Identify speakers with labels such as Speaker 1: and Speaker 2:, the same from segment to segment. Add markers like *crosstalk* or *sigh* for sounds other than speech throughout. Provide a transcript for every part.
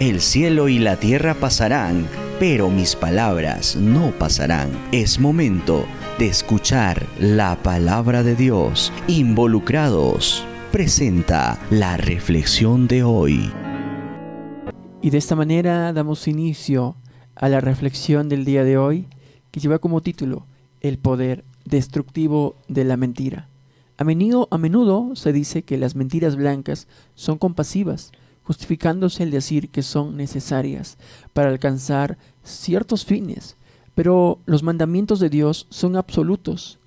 Speaker 1: El cielo y la tierra pasarán, pero mis palabras no pasarán. Es momento de escuchar la palabra de Dios. Involucrados presenta la reflexión de hoy. Y de esta manera damos inicio a la reflexión del día de hoy que lleva como título El poder destructivo de la mentira. A menudo, a menudo se dice que las mentiras blancas son compasivas, justificándose el decir que son necesarias para alcanzar ciertos fines, pero los mandamientos de Dios son absolutos.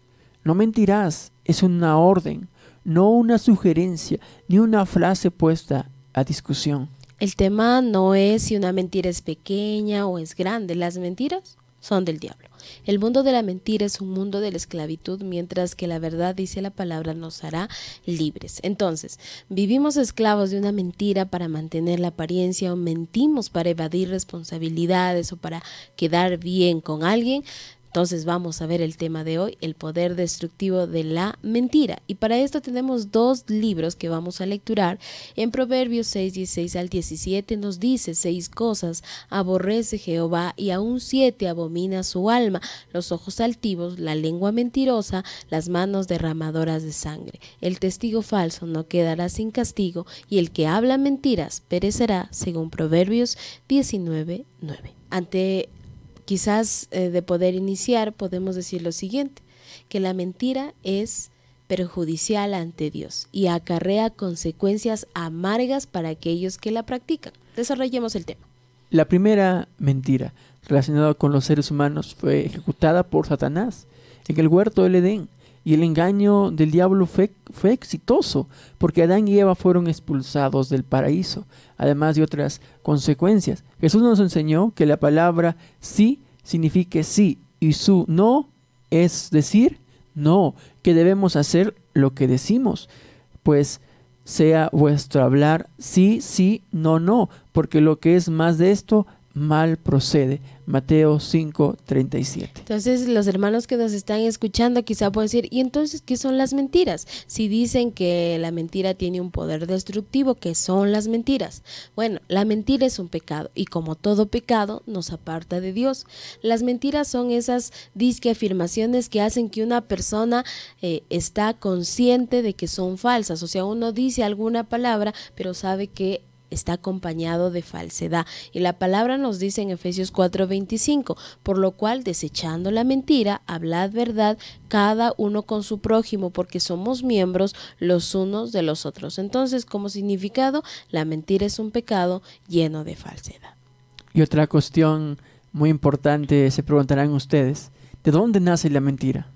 Speaker 1: No mentirás es una orden, no una sugerencia, ni una frase puesta a discusión.
Speaker 2: El tema no es si una mentira es pequeña o es grande, las mentiras son del diablo. El mundo de la mentira es un mundo de la esclavitud, mientras que la verdad, dice la palabra, nos hará libres. Entonces, vivimos esclavos de una mentira para mantener la apariencia o mentimos para evadir responsabilidades o para quedar bien con alguien, entonces vamos a ver el tema de hoy, el poder destructivo de la mentira. Y para esto tenemos dos libros que vamos a lecturar. En Proverbios 6, 16 al 17 nos dice seis cosas aborrece Jehová y aún siete abomina su alma, los ojos altivos, la lengua mentirosa, las manos derramadoras de sangre. El testigo falso no quedará sin castigo y el que habla mentiras perecerá, según Proverbios 19, 9. Ante quizás eh, de poder iniciar podemos decir lo siguiente, que la mentira es perjudicial ante Dios y acarrea consecuencias amargas para aquellos que la practican. Desarrollemos el tema.
Speaker 1: La primera mentira relacionada con los seres humanos fue ejecutada por Satanás en el huerto del Edén y el engaño del diablo fue, exitoso, porque Adán y Eva fueron expulsados del paraíso, además de otras consecuencias. Jesús nos enseñó que la palabra sí significa sí y su no es decir no, que debemos hacer lo que decimos, pues sea vuestro hablar sí, sí, no, no, porque lo que es más de esto mal procede. Mateo 5, 37.
Speaker 2: Entonces, los hermanos que nos están escuchando quizá pueden decir, ¿y entonces qué son las mentiras? Si dicen que la mentira tiene un poder destructivo, ¿qué son las mentiras? Bueno, la mentira es un pecado y como todo pecado nos aparta de Dios. Las mentiras son esas disque afirmaciones que hacen que una persona eh, está consciente de que son falsas. O sea, uno dice alguna palabra, pero sabe que está acompañado de falsedad. Y la palabra nos dice en Efesios 4:25, por lo cual desechando la mentira, hablad verdad cada uno con su prójimo, porque somos miembros los unos de los otros. Entonces, como significado, la mentira es un pecado lleno de falsedad.
Speaker 1: Y otra cuestión muy importante, se preguntarán ustedes, ¿de dónde nace la mentira?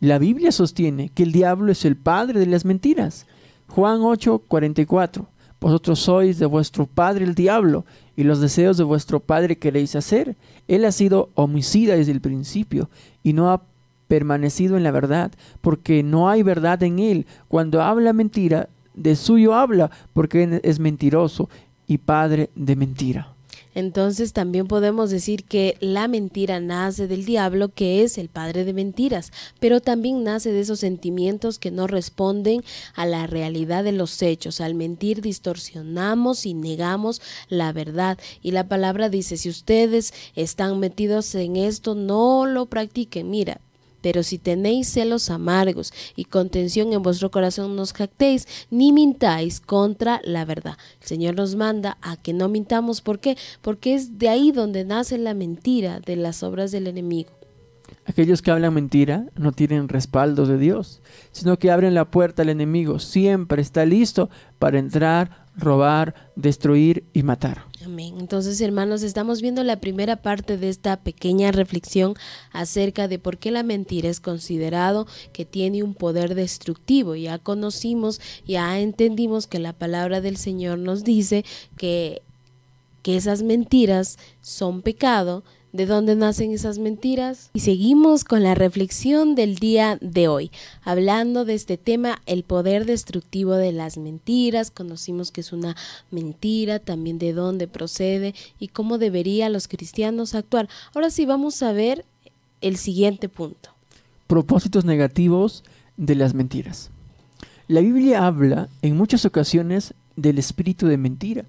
Speaker 1: La Biblia sostiene que el diablo es el padre de las mentiras. Juan 8, 44. Vosotros sois de vuestro padre el diablo, y los deseos de vuestro padre queréis hacer. Él ha sido homicida desde el principio, y no ha permanecido en la verdad, porque no hay verdad en él. Cuando habla mentira, de suyo habla, porque es mentiroso y padre de mentira.
Speaker 2: Entonces también podemos decir que la mentira nace del diablo, que es el padre de mentiras, pero también nace de esos sentimientos que no responden a la realidad de los hechos. Al mentir distorsionamos y negamos la verdad. Y la palabra dice, si ustedes están metidos en esto, no lo practiquen. Mira, pero si tenéis celos amargos y contención en vuestro corazón, no os jactéis, ni mintáis contra la verdad. El Señor nos manda a que no mintamos. ¿Por qué? Porque es de ahí donde nace la mentira de las obras del enemigo.
Speaker 1: Aquellos que hablan mentira no tienen respaldo de Dios, sino que abren la puerta al enemigo. Siempre está listo para entrar, robar, destruir y matar.
Speaker 2: Entonces, hermanos, estamos viendo la primera parte de esta pequeña reflexión acerca de por qué la mentira es considerado que tiene un poder destructivo. Ya conocimos, ya entendimos que la palabra del Señor nos dice que, que esas mentiras son pecado, de dónde nacen esas mentiras. Y seguimos con la reflexión del día de hoy, hablando de este tema, el poder destructivo de las mentiras. Conocimos que es una mentira, también de dónde procede y cómo deberían los cristianos actuar. Ahora sí vamos a ver el siguiente punto.
Speaker 1: Propósitos negativos de las mentiras. La Biblia habla en muchas ocasiones del espíritu de mentira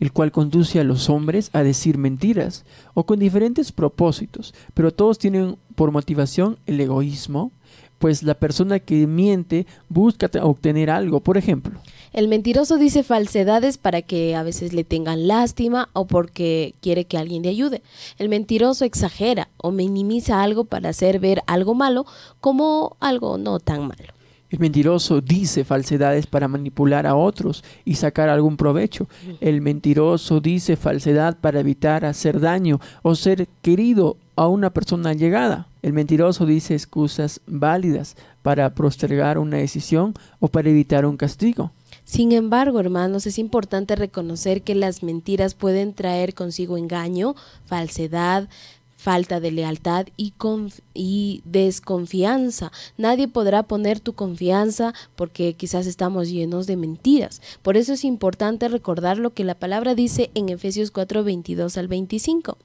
Speaker 1: el cual conduce a los hombres a decir mentiras o con diferentes propósitos, pero todos tienen por motivación el egoísmo, pues la persona que miente busca obtener algo, por ejemplo. El
Speaker 2: mentiroso dice falsedades para que a veces le tengan lástima o porque quiere que alguien le ayude. El mentiroso exagera o minimiza algo para hacer ver algo malo
Speaker 1: como algo no tan malo. El mentiroso dice falsedades para manipular a otros y sacar algún provecho. El mentiroso dice falsedad para evitar hacer daño o ser querido a una persona llegada. El mentiroso dice excusas válidas para postergar una decisión o para evitar un castigo. Sin
Speaker 2: embargo, hermanos, es importante reconocer que las mentiras pueden traer consigo engaño, falsedad, falta de lealtad y, desconfianza. Nadie podrá poner tu confianza porque quizás estamos llenos de mentiras. Por eso es importante recordar lo que la palabra dice en Efesios 4, 22 al 25.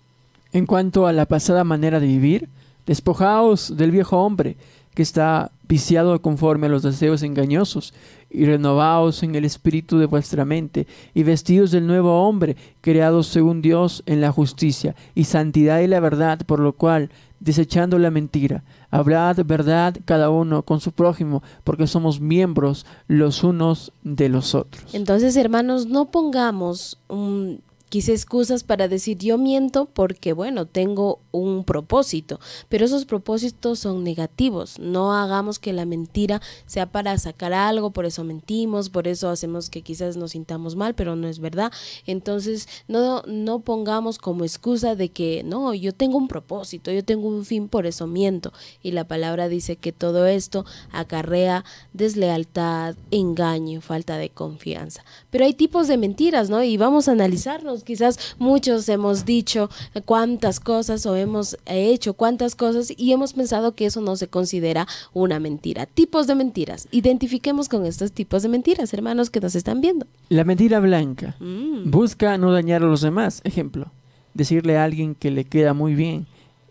Speaker 1: En cuanto a la pasada manera de vivir, despojaos del viejo hombre que está viciado conforme a los deseos engañosos, y renovaos en el espíritu de vuestra mente, y vestidos del nuevo hombre, creados según Dios en la justicia y santidad y la verdad, por lo cual, desechando la mentira, hablad verdad cada uno con su prójimo, porque somos miembros los unos de los otros.
Speaker 2: Entonces, hermanos, no pongamos un Quise excusas para decir yo miento porque, bueno, tengo un propósito, pero esos propósitos son negativos. No hagamos que la mentira sea para sacar algo, por eso mentimos, por eso hacemos que quizás nos sintamos mal, pero no es verdad. Entonces, no, no pongamos como excusa de que, no, yo tengo un propósito, yo tengo un fin, por eso miento. Y la palabra dice que todo esto acarrea deslealtad, engaño, falta de confianza. Pero hay tipos de mentiras, ¿no? Y vamos a analizarnos quizás muchos hemos dicho cuántas cosas o hemos hecho cuántas cosas y hemos pensado que eso no se considera una mentira. Tipos de mentiras. Identifiquemos con estos tipos de mentiras, hermanos que nos están viendo.
Speaker 1: La mentira blanca. Mm. Busca no dañar a los demás. Ejemplo, decirle a alguien que le queda muy bien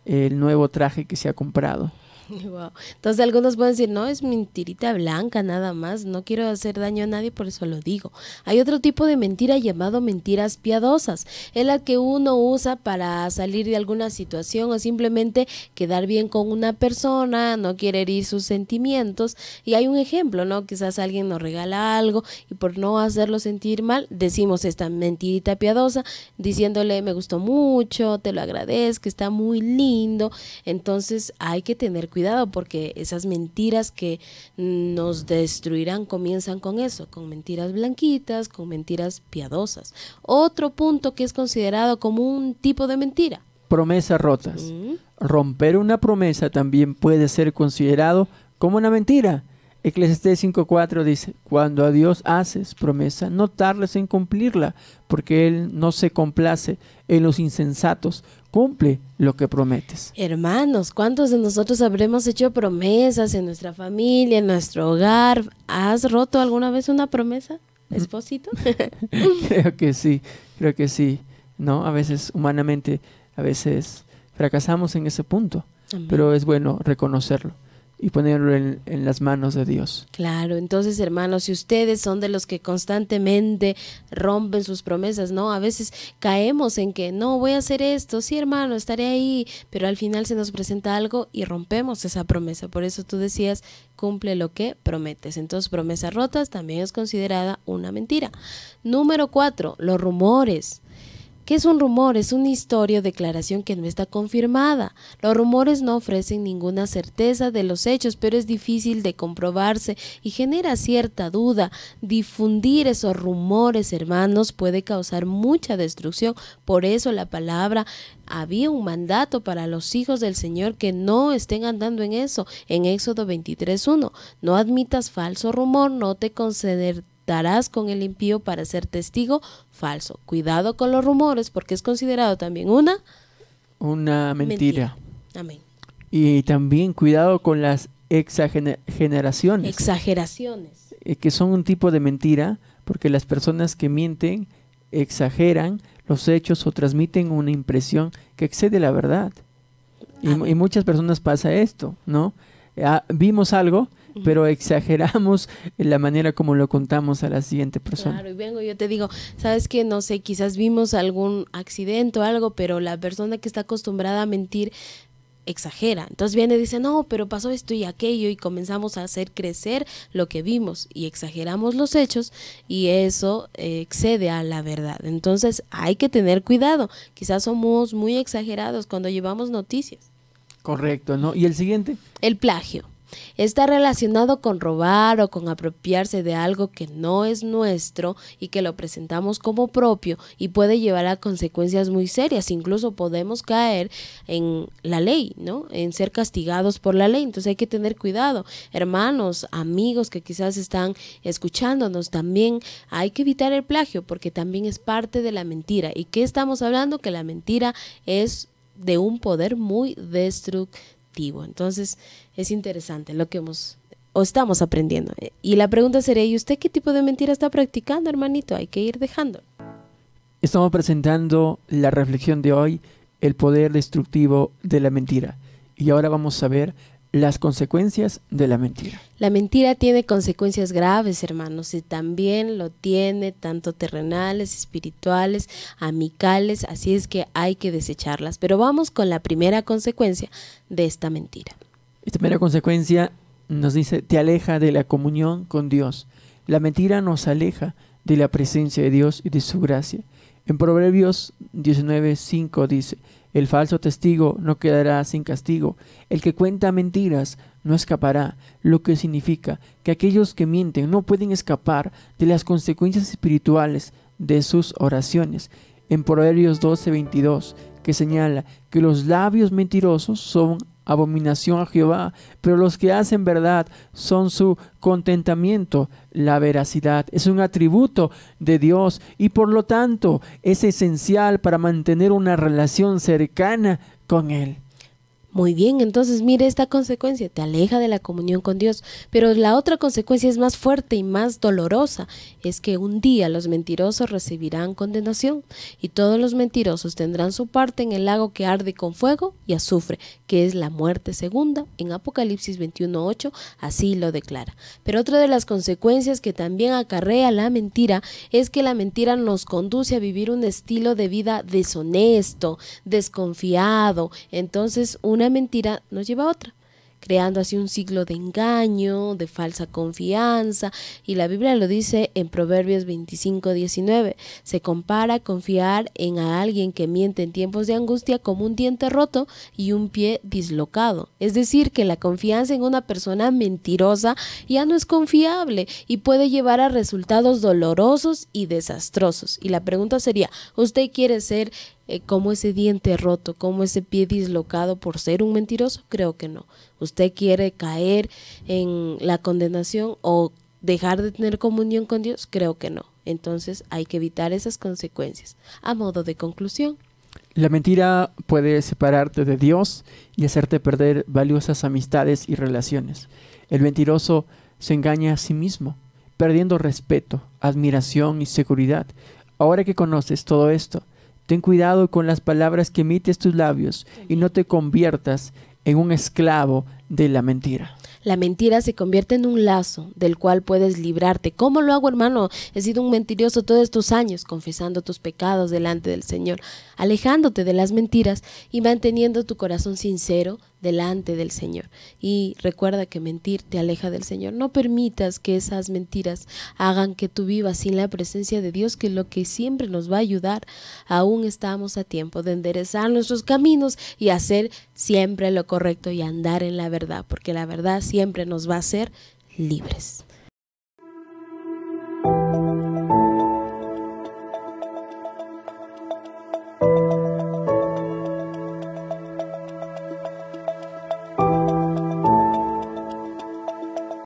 Speaker 1: el nuevo traje que se ha comprado
Speaker 2: *laughs* Entonces algunos pueden decir, no, es mentirita blanca nada más, no quiero hacer daño a nadie, por eso lo digo. Hay otro tipo de mentira llamado mentiras piadosas, es la que uno usa para salir de alguna situación o simplemente quedar bien con una persona, no quiere herir sus sentimientos. Y hay un ejemplo, ¿no? Quizás alguien nos regala algo y por no hacerlo sentir mal, decimos esta mentirita piadosa, diciéndole, me gustó mucho, te lo agradezco, está muy lindo. Entonces hay que tener cuidado porque esas mentiras que nos destruirán comienzan con eso, con mentiras blanquitas, con mentiras piadosas. Otro punto que es considerado como un tipo de mentira.
Speaker 1: Promesas rotas. Romper una promesa también puede ser considerado como una mentira Eclesiastés 5.4 dice, cuando a Dios haces promesa, no tardes en cumplirla, porque Él no se complace en los insensatos, cumple lo que prometes.
Speaker 2: Hermanos, ¿cuántos de nosotros habremos hecho promesas en nuestra familia, en nuestro hogar? ¿Has roto alguna vez una promesa, esposito? *laughs* *laughs*
Speaker 1: creo que sí, creo que sí. No, a veces humanamente, a veces fracasamos en ese punto, pero es bueno reconocerlo y ponerlo en, las manos de Dios.
Speaker 2: Claro, entonces hermanos, si ustedes son de los que constantemente rompen sus promesas, ¿no? A veces caemos en que no voy a hacer esto, sí hermano, estaré ahí, pero al final se nos presenta algo y rompemos esa promesa. Por eso tú decías, cumple lo que prometes. Entonces, promesas rotas también es considerada una mentira. Número cuatro, los rumores es un rumor, es una historia o declaración que no está confirmada. Los rumores no ofrecen ninguna certeza de los hechos, pero es difícil de comprobarse y genera cierta duda. Difundir esos rumores, hermanos, puede causar mucha destrucción. Por eso la palabra había un mandato para los hijos del Señor que no estén andando en eso, en Éxodo 23.1. No admitas falso rumor, no te conceder darás con el impío para ser testigo falso. Cuidado con los rumores porque es considerado también una...
Speaker 1: Una mentira. Y también cuidado con las exageraciones. Exageraciones. Eh, que son un tipo de mentira porque las personas que mienten exageran los hechos o transmiten una impresión que excede la verdad. Y, muchas personas pasa esto, ¿no? Ah, vimos algo, pero exageramos la manera como lo contamos a la siguiente persona. Claro, y
Speaker 2: vengo, yo te digo, sabes que no sé, quizás vimos algún accidente o algo, pero la persona que está acostumbrada a mentir exagera. Entonces viene y dice, no, pero pasó esto y aquello y comenzamos a hacer crecer lo que vimos y exageramos los hechos y eso excede a la verdad. Entonces hay que tener cuidado. Quizás somos muy exagerados cuando llevamos noticias.
Speaker 1: Correcto, ¿no? ¿Y el siguiente?
Speaker 2: El plagio está relacionado con robar o con apropiarse de algo que no es nuestro y que lo presentamos como propio y puede llevar a consecuencias muy serias. Incluso podemos caer en la ley, ¿no? En ser castigados por la ley. Entonces hay que tener cuidado. Hermanos, amigos que quizás están escuchándonos, también hay que evitar el plagio porque también es parte de la mentira. ¿Y qué estamos hablando? Que la mentira es de un poder muy destructivo entonces, es interesante lo que hemos o estamos aprendiendo. Y la pregunta sería, ¿y usted qué tipo de mentira está practicando, hermanito? Hay que ir dejando.
Speaker 1: Estamos presentando la reflexión de hoy, el poder destructivo de la mentira. Y ahora vamos a ver las consecuencias de la mentira.
Speaker 2: La mentira tiene consecuencias graves, hermanos, y también lo tiene tanto terrenales, espirituales, amicales, así es que hay que desecharlas. Pero vamos con la primera consecuencia de esta mentira.
Speaker 1: Esta primera consecuencia nos dice, te aleja de la comunión con Dios. La mentira nos aleja de la presencia de Dios y de su gracia. En Proverbios 19.5 dice, el falso testigo no quedará sin castigo. El que cuenta mentiras no escapará, lo que significa que aquellos que mienten no pueden escapar de las consecuencias espirituales de sus oraciones. En Proverbios 12:22, que señala que los labios mentirosos son abominación a Jehová, pero los que hacen verdad son su contentamiento. La veracidad es un atributo de Dios y por lo tanto es esencial para mantener una relación cercana con Él.
Speaker 2: Muy bien, entonces mire esta consecuencia, te aleja de la comunión con Dios, pero la otra consecuencia es más fuerte y más dolorosa, es que un día los mentirosos recibirán condenación y todos los mentirosos tendrán su parte en el lago que arde con fuego y azufre, que es la muerte segunda, en Apocalipsis 21.8 así lo declara. Pero otra de las consecuencias que también acarrea la mentira es que la mentira nos conduce a vivir un estilo de vida deshonesto, desconfiado, entonces un mentira nos lleva a otra, creando así un ciclo de engaño, de falsa confianza, y la Biblia lo dice en Proverbios 25, 19, se compara confiar en a alguien que miente en tiempos de angustia como un diente roto y un pie dislocado. Es decir, que la confianza en una persona mentirosa ya no es confiable y puede llevar a resultados dolorosos y desastrosos. Y la pregunta sería, ¿usted quiere ser eh, como ese diente roto, como ese pie dislocado por ser un mentiroso? Creo que no. ¿Usted quiere caer en la condenación o dejar de tener comunión con Dios? Creo que no. Entonces hay que evitar esas consecuencias. A modo de conclusión.
Speaker 1: La mentira puede separarte de Dios y hacerte perder valiosas amistades y relaciones. El mentiroso se engaña a sí mismo, perdiendo respeto, admiración y seguridad. Ahora que conoces todo esto, Ten cuidado con las palabras que emites tus labios y no te conviertas en un esclavo de la mentira.
Speaker 2: La mentira se convierte en un lazo del cual puedes librarte. ¿Cómo lo hago, hermano? He sido un mentiroso todos estos años, confesando tus pecados delante del Señor, alejándote de las mentiras y manteniendo tu corazón sincero, delante del Señor. Y recuerda que mentir te aleja del Señor. No permitas que esas mentiras hagan que tú vivas sin la presencia de Dios, que es lo que siempre nos va a ayudar. Aún estamos a tiempo de enderezar nuestros caminos y hacer siempre lo correcto y andar en la verdad, porque la verdad siempre nos va a hacer libres.